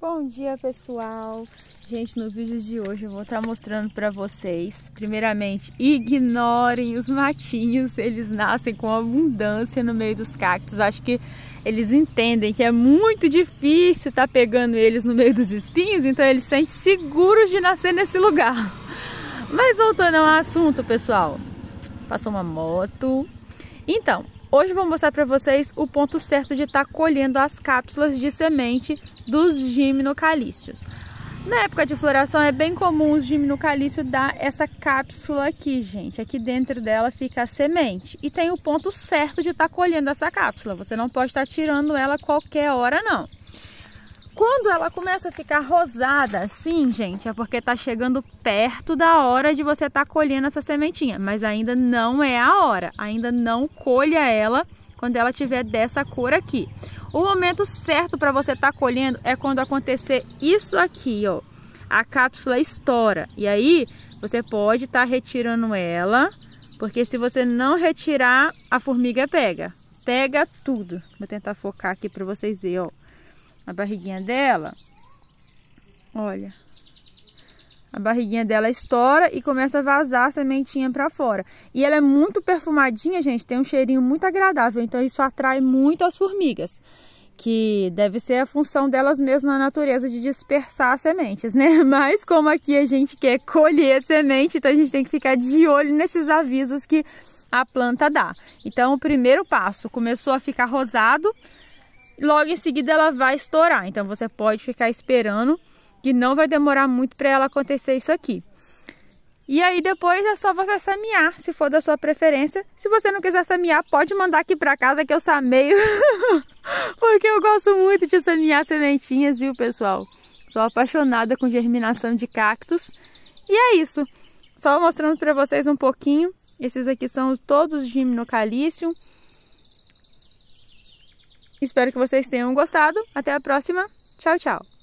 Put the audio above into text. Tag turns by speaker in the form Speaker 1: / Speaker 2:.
Speaker 1: Bom dia pessoal! Gente, no vídeo de hoje eu vou estar tá mostrando para vocês, primeiramente, ignorem os matinhos, eles nascem com abundância no meio dos cactos, acho que eles entendem que é muito difícil estar tá pegando eles no meio dos espinhos, então eles sentem seguros de nascer nesse lugar. Mas voltando ao assunto, pessoal, passou uma moto. Então, hoje eu vou mostrar para vocês o ponto certo de estar tá colhendo as cápsulas de semente dos gimnocalícios. Na época de floração é bem comum os gimnocalícios dar essa cápsula aqui, gente. Aqui dentro dela fica a semente. E tem o ponto certo de estar tá colhendo essa cápsula. Você não pode estar tá tirando ela qualquer hora, não. Quando ela começa a ficar rosada assim, gente, é porque está chegando perto da hora de você estar tá colhendo essa sementinha. Mas ainda não é a hora. Ainda não colha ela quando ela tiver dessa cor aqui. O momento certo para você estar tá colhendo é quando acontecer isso aqui, ó. A cápsula estoura. E aí, você pode estar tá retirando ela, porque se você não retirar, a formiga pega. Pega tudo. Vou tentar focar aqui para vocês verem, ó. A barriguinha dela. Olha. A barriguinha dela estoura e começa a vazar a sementinha para fora. E ela é muito perfumadinha, gente, tem um cheirinho muito agradável, então isso atrai muito as formigas, que deve ser a função delas mesmas na natureza de dispersar sementes, né? Mas como aqui a gente quer colher semente, então a gente tem que ficar de olho nesses avisos que a planta dá. Então o primeiro passo, começou a ficar rosado, logo em seguida ela vai estourar, então você pode ficar esperando que não vai demorar muito para ela acontecer isso aqui. E aí depois é só você samear, se for da sua preferência. Se você não quiser samear, pode mandar aqui para casa que eu sameio. Porque eu gosto muito de samear sementinhas, viu, pessoal? Sou apaixonada com germinação de cactos. E é isso. Só mostrando para vocês um pouquinho. Esses aqui são todos de Gymnocalicium. Espero que vocês tenham gostado. Até a próxima. Tchau, tchau.